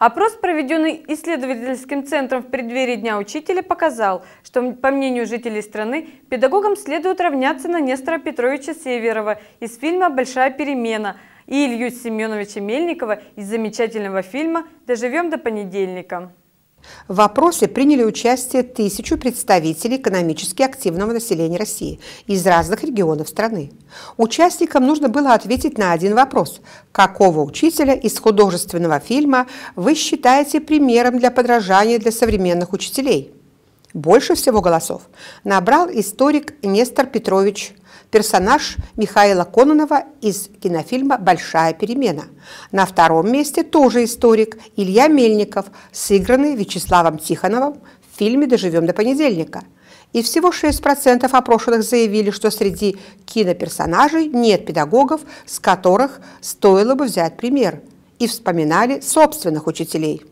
Опрос, проведенный исследовательским центром в преддверии Дня учителя, показал, что, по мнению жителей страны, педагогам следует равняться на Нестора Петровича Северова из фильма «Большая перемена» и Илью Семеновича Мельникова из замечательного фильма «Доживем до понедельника». В вопросе приняли участие тысячу представителей экономически активного населения России из разных регионов страны. Участникам нужно было ответить на один вопрос. Какого учителя из художественного фильма вы считаете примером для подражания для современных учителей? Больше всего голосов набрал историк Нестор Петрович, персонаж Михаила Кононова из кинофильма «Большая перемена». На втором месте тоже историк Илья Мельников, сыгранный Вячеславом Тихоновым в фильме «Доживем до понедельника». И всего 6% опрошенных заявили, что среди киноперсонажей нет педагогов, с которых стоило бы взять пример, и вспоминали собственных учителей.